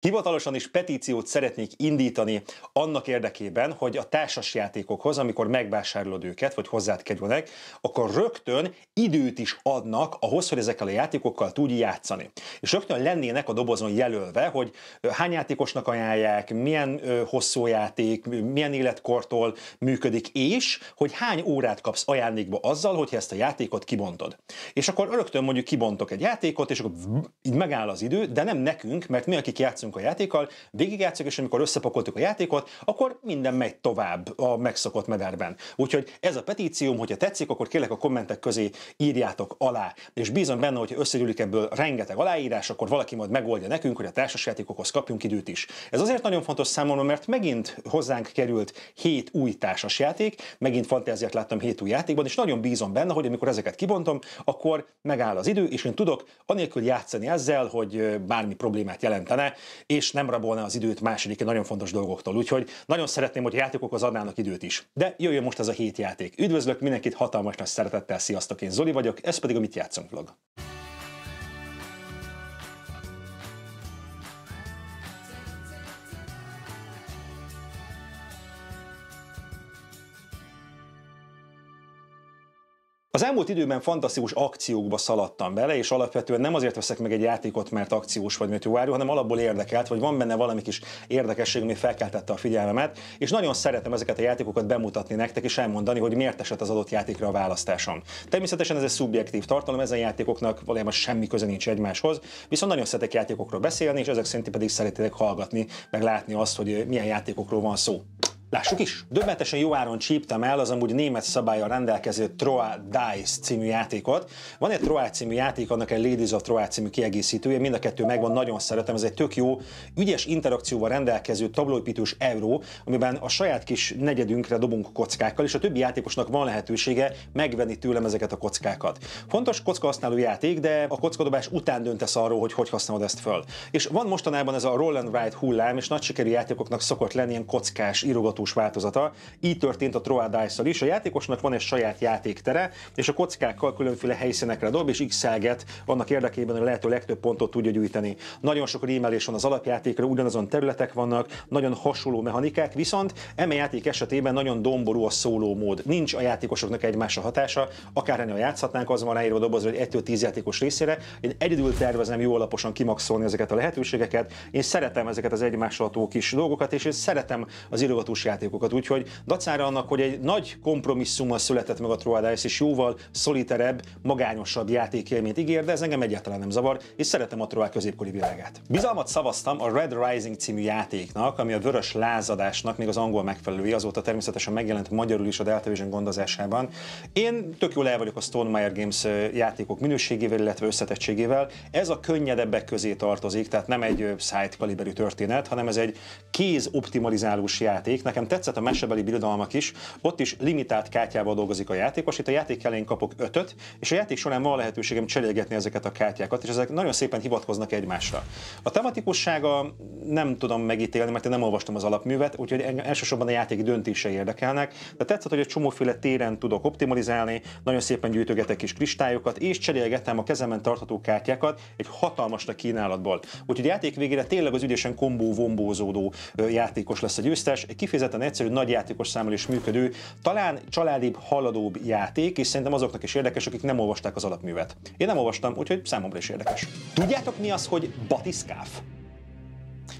Hivatalosan is petíciót szeretnék indítani annak érdekében, hogy a társasjátékokhoz, amikor megvásárolod őket, vagy hozzád kerülnek, akkor rögtön időt is adnak ahhoz, hogy ezekkel a játékokkal tudj játszani. És rögtön lennének a dobozon jelölve, hogy hány játékosnak ajánlják, milyen hosszú játék, milyen életkortól működik, és hogy hány órát kapsz ajándékba azzal, hogyha ezt a játékot kibontod. És akkor rögtön mondjuk kibontok egy játékot, és akkor így megáll az idő, de nem nekünk, mert mi, akik játszunk játszunk a játékkal, végigjátszunk, és amikor összepakoltuk a játékot, akkor minden megy tovább a megszokott mederben. Úgyhogy ez a petícióm, hogyha tetszik, akkor kérlek a kommentek közé írjátok alá. És bízom benne, hogy összegyűlik ebből rengeteg aláírás, akkor valaki majd megoldja nekünk, hogy a társasjátékokhoz kapjunk időt is. Ez azért nagyon fontos számomra, mert megint hozzánk került hét új társasjáték, megint fantáziát láttam hét új játékban, és nagyon bízom benne, hogy amikor ezeket kibontom, akkor megáll az idő, és én tudok anélkül játszani ezzel, hogy bármi problémát jelentene, és nem rabolná az időt második nagyon fontos dolgoktól. Úgyhogy nagyon szeretném, hogy a az adnának időt is. De jöjjön most ez a hét játék. Üdvözlök mindenkit hatalmas nagy szeretettel, sziasztok, én Zoli vagyok, ez pedig a Mit játszunk vlog. Az elmúlt időben fantasztikus akciókba szaladtam bele, és alapvetően nem azért veszek meg egy játékot, mert akciós vagy mert jó áru, hanem alapból érdekelt, vagy van benne valami kis érdekesség, ami felkeltette a figyelmemet, és nagyon szeretem ezeket a játékokat bemutatni nektek, és elmondani, hogy miért esett az adott játékra a választásom. Természetesen ez egy szubjektív tartalom, ezen játékoknak valójában semmi köze nincs egymáshoz, viszont nagyon szeretek játékokról beszélni, és ezek szerint pedig szeretnék hallgatni, meg látni azt, hogy milyen játékokról van szó. Lássuk is! Döbbenetesen jó áron csíptem el az amúgy német szabálya rendelkező Troa Dice című játékot. Van egy Troa című játék, annak egy Ladies of Troa című kiegészítője, mind a kettő megvan, nagyon szeretem, ez egy tök jó, ügyes interakcióval rendelkező tablóépítős euró, amiben a saját kis negyedünkre dobunk kockákkal, és a többi játékosnak van lehetősége megvenni tőlem ezeket a kockákat. Fontos kocka használó játék, de a kockadobás után döntesz arról, hogy hogy használod ezt föl. És van mostanában ez a Roll and Ride hullám, és nagy sikerű játékoknak szokott lenni ilyen kockás, írogató játékfutós változata. Így történt a Troa dice is. A játékosnak van egy saját játéktere, és a kockákkal különféle helyszínekre dob és x annak érdekében, hogy a lehető legtöbb pontot tudja gyűjteni. Nagyon sok rímelés van az alapjátékra, ugyanazon területek vannak, nagyon hasonló mechanikák, viszont eme játék esetében nagyon domború a szóló mód. Nincs a játékosoknak egymásra hatása, Akár a játszhatnánk, az van ráírva a dobozra, hogy 1-10 játékos részére. Én egyedül tervezem jó alaposan kimaxolni ezeket a lehetőségeket. Én szeretem ezeket az egymásolható kis dolgokat, és én szeretem az írogatós játékokat. Úgyhogy dacára annak, hogy egy nagy kompromisszummal született meg a Troadász, és jóval szoliterebb, magányosabb játékélményt ígér, de ez engem egyáltalán nem zavar, és szeretem a Troa középkori világát. Bizalmat szavaztam a Red Rising című játéknak, ami a vörös lázadásnak még az angol megfelelője, azóta természetesen megjelent magyarul is a Delta Vision gondozásában. Én tök jól el vagyok a Stone Meyer Games játékok minőségével, illetve összetettségével. Ez a könnyedebbek közé tartozik, tehát nem egy side kaliberű történet, hanem ez egy kéz optimalizálós játék. Nekem nekem tetszett a mesebeli birodalmak is, ott is limitált kártyával dolgozik a játékos, itt a játék elején kapok ötöt, és a játék során van lehetőségem cserélgetni ezeket a kártyákat, és ezek nagyon szépen hivatkoznak egymásra. A tematikussága nem tudom megítélni, mert én nem olvastam az alapművet, úgyhogy elsősorban a játék döntései érdekelnek, de tetszett, hogy egy csomóféle téren tudok optimalizálni, nagyon szépen gyűjtögetek kis kristályokat, és cserélgetem a kezemen tartható kártyákat egy hatalmas kínálatból. Úgyhogy a játék végére tényleg az ügyesen kombó-vombózódó játékos lesz a győztes, egy kifejezetten egyszerű, nagy játékos számmal is működő, talán családibb, haladóbb játék, és szerintem azoknak is érdekes, akik nem olvasták az alapművet. Én nem olvastam, úgyhogy számomra is érdekes. Tudjátok mi az, hogy batiszkáf?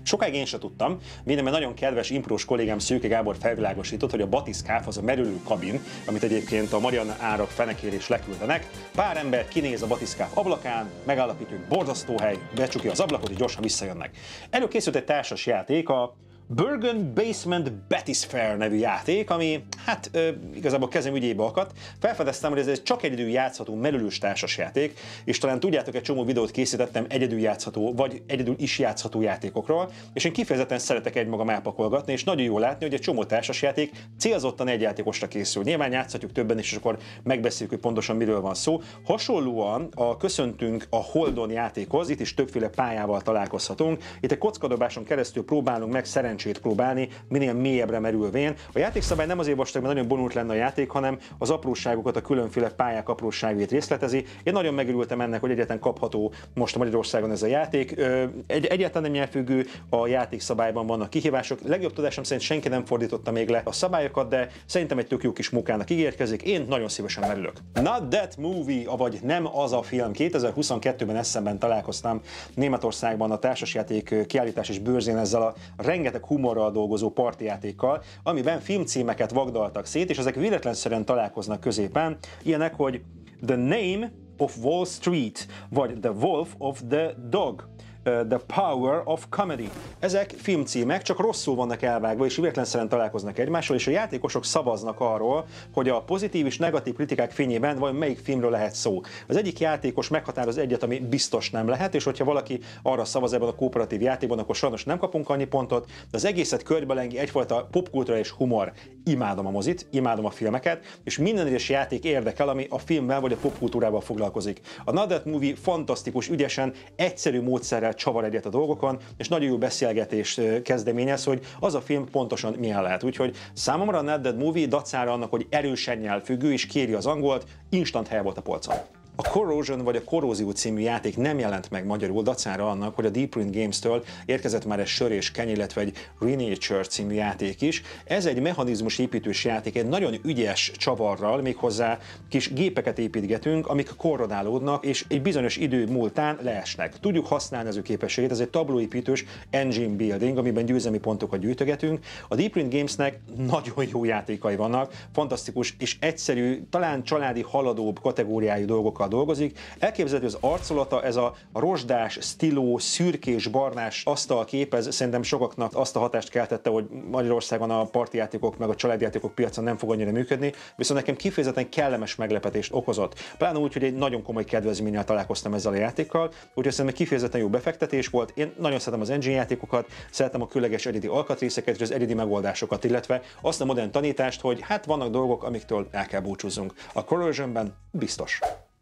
Sokáig én se tudtam, minden nagyon kedves imprós kollégám Szőke Gábor felvilágosított, hogy a batiszkáf az a merülő kabin, amit egyébként a Marianna árak fenekére és leküldenek. Pár ember kinéz a batiszkáf ablakán, megállapítjuk, hogy borzasztó hely, becsukja az ablakot, és gyorsan visszajönnek. Előkészült egy társas játék, a Bergen Basement Betis Fair nevű játék, ami hát ö, igazából kezem ügyébe akadt. Felfedeztem, hogy ez egy csak egyedül játszható merülős társasjáték, és talán tudjátok, egy csomó videót készítettem egyedül játszható, vagy egyedül is játszható játékokról, és én kifejezetten szeretek egymagam elpakolgatni, és nagyon jól látni, hogy egy csomó társasjáték célzottan egy játékosra készül. Nyilván játszhatjuk többen is, és akkor megbeszéljük, hogy pontosan miről van szó. Hasonlóan a köszöntünk a Holdon játékhoz, itt is többféle pályával találkozhatunk. Itt egy kockadobáson keresztül próbálunk meg szerencsét szerencsét próbálni, minél mélyebbre merülvén. A játékszabály nem azért vastag, mert nagyon bonult lenne a játék, hanem az apróságokat, a különféle pályák apróságait részletezi. Én nagyon megörültem ennek, hogy egyetlen kapható most Magyarországon ez a játék. Egy, egyáltalán nem nyelvfüggő, a játékszabályban vannak kihívások. Legjobb tudásom szerint senki nem fordította még le a szabályokat, de szerintem egy tök jó kis munkának ígérkezik. Én nagyon szívesen merülök. Not That Movie, avagy Nem az a film. 2022-ben eszemben találkoztam Németországban a társasjáték kiállítás és bőrzén ezzel a rengeteg humorral dolgozó partijátékkal, amiben filmcímeket vagdaltak szét, és ezek véletlenszerűen találkoznak középen, ilyenek, hogy The Name of Wall Street, vagy The Wolf of the Dog Uh, The Power of Comedy. Ezek filmcímek, csak rosszul vannak elvágva, és véletlenszerűen találkoznak egymással, és a játékosok szavaznak arról, hogy a pozitív és negatív kritikák fényében vajon melyik filmről lehet szó. Az egyik játékos meghatároz egyet, ami biztos nem lehet, és hogyha valaki arra szavaz ebben a kooperatív játékban, akkor sajnos nem kapunk annyi pontot, de az egészet körbelengi egyfajta popkultúra és humor. Imádom a mozit, imádom a filmeket, és minden egyes játék érdekel, ami a filmmel vagy a popkultúrával foglalkozik. A Not Movie fantasztikus, ügyesen, egyszerű módszerrel kamerát csavar egyet a dolgokon, és nagyon jó beszélgetést kezdeményez, hogy az a film pontosan milyen lehet. Úgyhogy számomra a Ned Dead Movie dacára annak, hogy erősen nyelvfüggő, és kéri az angolt, instant hely volt a polcon. A Corrosion vagy a Korrózió című játék nem jelent meg magyarul, dacára annak, hogy a Deep Print Games-től érkezett már egy sör és keny, illetve egy Renature című játék is. Ez egy mechanizmus építős játék, egy nagyon ügyes csavarral, méghozzá kis gépeket építgetünk, amik korrodálódnak, és egy bizonyos idő múltán leesnek. Tudjuk használni az ő képességét, ez egy tablóépítős engine building, amiben győzelmi pontokat gyűjtögetünk. A Deep Print Gamesnek nagyon jó játékai vannak, fantasztikus és egyszerű, talán családi haladóbb kategóriájú dolgokat dolgozik. Elképzelhető az arcolata, ez a rozsdás, stiló, szürkés, barnás asztal képez, szerintem sokaknak azt a hatást keltette, hogy Magyarországon a partijátékok meg a családjátékok piacon nem fog annyira működni, viszont nekem kifejezetten kellemes meglepetést okozott. Pláne úgy, hogy egy nagyon komoly kedvezménnyel találkoztam ezzel a játékkal, úgyhogy szerintem kifejezetten jó befektetés volt. Én nagyon szeretem az engine játékokat, szeretem a különleges egyedi alkatrészeket és az egyedi megoldásokat, illetve azt a modern tanítást, hogy hát vannak dolgok, amiktől el kell búcsúzzunk. A Corrosionben biztos.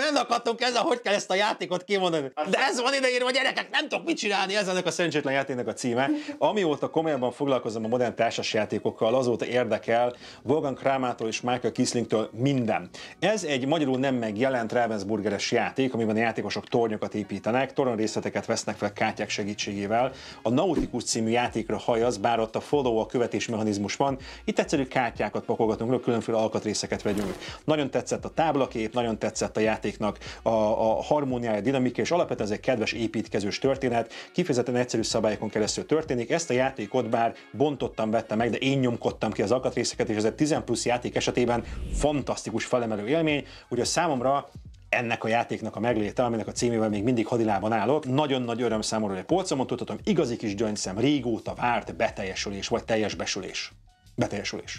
Fennakadtunk ezzel, hogy kell ezt a játékot kimondani. De ez van ideírva, gyerekek, nem tudok mit csinálni, ez ennek a szerencsétlen játéknak a címe. Amióta komolyabban foglalkozom a modern társasjátékokkal, azóta érdekel Volgan Krámától és Michael Kislingtől minden. Ez egy magyarul nem megjelent Ravensburgeres játék, amiben a játékosok tornyokat építenek, toron részleteket vesznek fel kártyák segítségével. A Nautikus című játékra hajaz, bár ott a follow, a követés mechanizmus van. Itt egyszerű kártyákat pakolgatunk, különféle alkatrészeket vegyünk. Nagyon tetszett a táblakép, nagyon tetszett a játék játéknak a, a harmóniája, dinamika, és alapvetően ez egy kedves építkezős történet, kifejezetten egyszerű szabályokon keresztül történik. Ezt a játékot bár bontottam, vettem meg, de én nyomkodtam ki az alkatrészeket, és ez egy 10 plusz játék esetében fantasztikus felemelő élmény, Ugye a számomra ennek a játéknak a megléte, aminek a címével még mindig hadilában állok. Nagyon nagy öröm számomra, hogy a polcomon tudhatom, igazi kis gyöngyszem, régóta várt beteljesülés, vagy teljes besülés. Beteljesülés.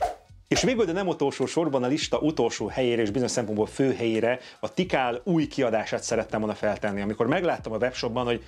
És végül, de nem utolsó sorban a lista utolsó helyére és bizonyos szempontból fő helyére a Tikál új kiadását szerettem volna feltenni. Amikor megláttam a webshopban, hogy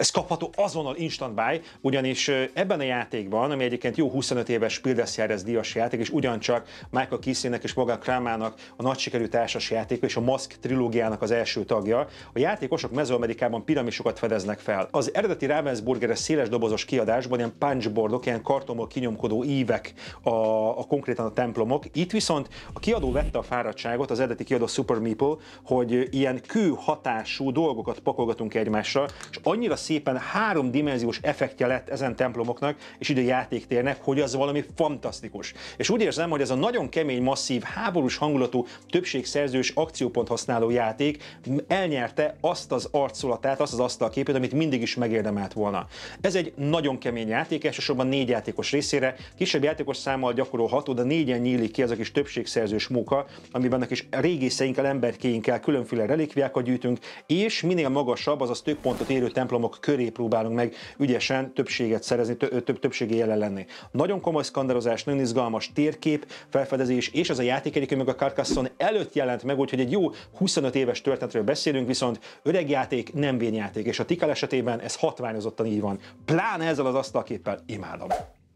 ez kapható azonnal instant buy, ugyanis ebben a játékban, ami egyébként jó 25 éves Pildeszjárez díjas játék, és ugyancsak Michael Kissének és maga Kramának a nagy sikerű társas játék és a Mask trilógiának az első tagja, a játékosok Mezoamerikában piramisokat fedeznek fel. Az eredeti Ravensburgeres széles dobozos kiadásban ilyen punchboardok, ilyen kartonból kinyomkodó ívek a, a konkrétan a templomok. Itt viszont a kiadó vette a fáradtságot, az eredeti kiadó Super Meeple, hogy ilyen kő hatású dolgokat pakolgatunk egymásra, és annyira szépen háromdimenziós effektje lett ezen templomoknak, és ide játéktérnek, hogy az valami fantasztikus. És úgy érzem, hogy ez a nagyon kemény, masszív, háborús hangulatú, többségszerzős akciópont használó játék elnyerte azt az arculatát, azt az asztalképet, amit mindig is megérdemelt volna. Ez egy nagyon kemény játék, elsősorban négy játékos részére, kisebb játékos számmal gyakorolható, de négyen nyílik ki ez a kis többségszerzős móka, amiben a kis régészeinkkel, emberkéinkkel különféle relikviákat gyűjtünk, és minél magasabb, azaz több pontot érő templomok köré próbálunk meg ügyesen többséget szerezni, több többségi jelen lenni. Nagyon komoly skandalozás, nagyon izgalmas térkép, felfedezés, és az a játék egyébként meg a Carcasson előtt jelent meg, úgyhogy egy jó 25 éves történetről beszélünk, viszont öreg játék, nem vén játék, és a Tikal esetében ez hatványozottan így van. Pláne ezzel az asztalképpel imádom.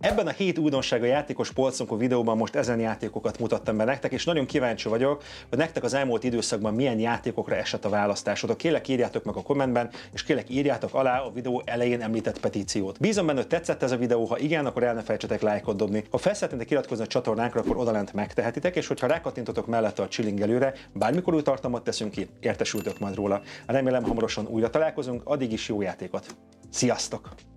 Ebben a hét újdonság a játékos polconkó videóban most ezen játékokat mutattam be nektek, és nagyon kíváncsi vagyok, hogy nektek az elmúlt időszakban milyen játékokra esett a választásotok. Kélek írjátok meg a kommentben, és kélek írjátok alá a videó elején említett petíciót. Bízom benne, hogy tetszett ez a videó, ha igen, akkor el ne felejtsetek lájkot dobni. Ha felszeretnétek iratkozni a csatornánkra, akkor odalent megtehetitek, és hogyha rákattintotok mellette a csilingelőre, bármikor új tartalmat teszünk ki, értesültök majd róla. Remélem hamarosan újra találkozunk, addig is jó játékot! Sziasztok!